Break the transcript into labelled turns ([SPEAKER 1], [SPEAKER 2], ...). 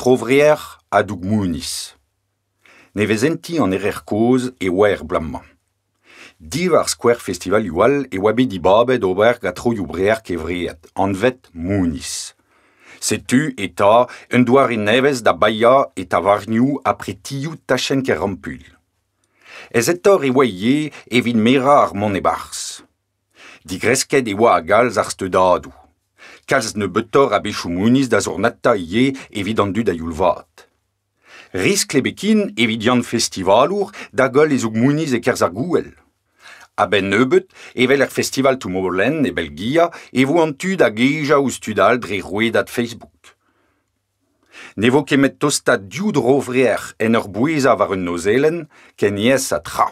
[SPEAKER 1] trovrier a doug mounis. Ne vezenti an erer koz e oa er blamman. Div ar skwer festival yual e oa bedi babet ober gatro yu breer kevriet, an vet mounis. Setu eta un doar e nevez da baia eta varniou apre tiou tachen ke rampul. Ez etor e oaie evin mera ar mon e bars. Digresket e oa a galz ar stedadou. kalz ne betor a bechou mouniz da zor natta ie an du da youl vat. Risk le bekin evident festivalour da gol ezog mouniz e kerz ar gouel. A ben nebet evel ar er festival tout e belgia evo an tu da geja ou studal dre roue dat Facebook. Ne vo kemet tostad diou d'rovrer en ur bouez war un nozelen, ken yes a tra.